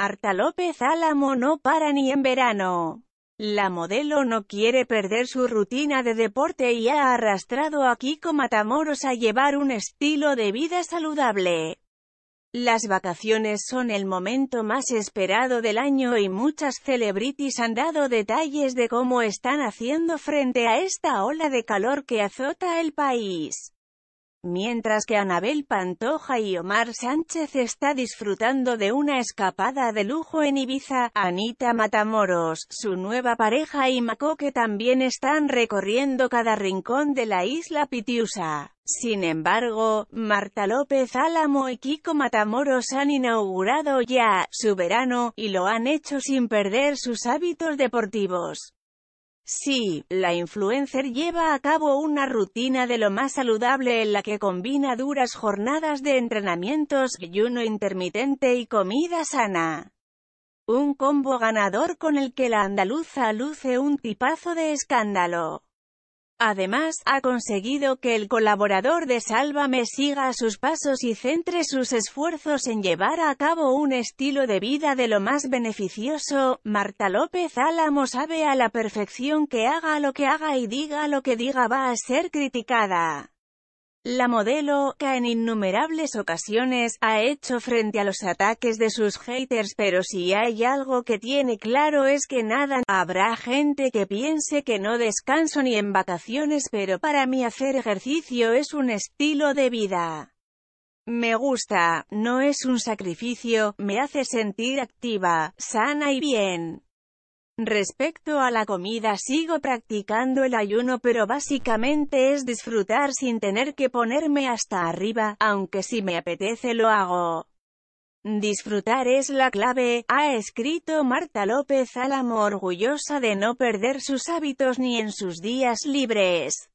Marta López Álamo no para ni en verano. La modelo no quiere perder su rutina de deporte y ha arrastrado a Kiko Matamoros a llevar un estilo de vida saludable. Las vacaciones son el momento más esperado del año y muchas celebrities han dado detalles de cómo están haciendo frente a esta ola de calor que azota el país. Mientras que Anabel Pantoja y Omar Sánchez está disfrutando de una escapada de lujo en Ibiza, Anita Matamoros, su nueva pareja y que también están recorriendo cada rincón de la isla Pitiusa. Sin embargo, Marta López Álamo y Kiko Matamoros han inaugurado ya su verano, y lo han hecho sin perder sus hábitos deportivos sí, la influencer lleva a cabo una rutina de lo más saludable en la que combina duras jornadas de entrenamientos, ayuno intermitente y comida sana. Un combo ganador con el que la andaluza luce un tipazo de escándalo. Además, ha conseguido que el colaborador de Sálvame siga sus pasos y centre sus esfuerzos en llevar a cabo un estilo de vida de lo más beneficioso. Marta López Álamo sabe a la perfección que haga lo que haga y diga lo que diga va a ser criticada. La modelo, que en innumerables ocasiones, ha hecho frente a los ataques de sus haters pero si hay algo que tiene claro es que nada, habrá gente que piense que no descanso ni en vacaciones pero para mí hacer ejercicio es un estilo de vida. Me gusta, no es un sacrificio, me hace sentir activa, sana y bien. Respecto a la comida sigo practicando el ayuno pero básicamente es disfrutar sin tener que ponerme hasta arriba, aunque si me apetece lo hago. Disfrutar es la clave, ha escrito Marta López Álamo orgullosa de no perder sus hábitos ni en sus días libres.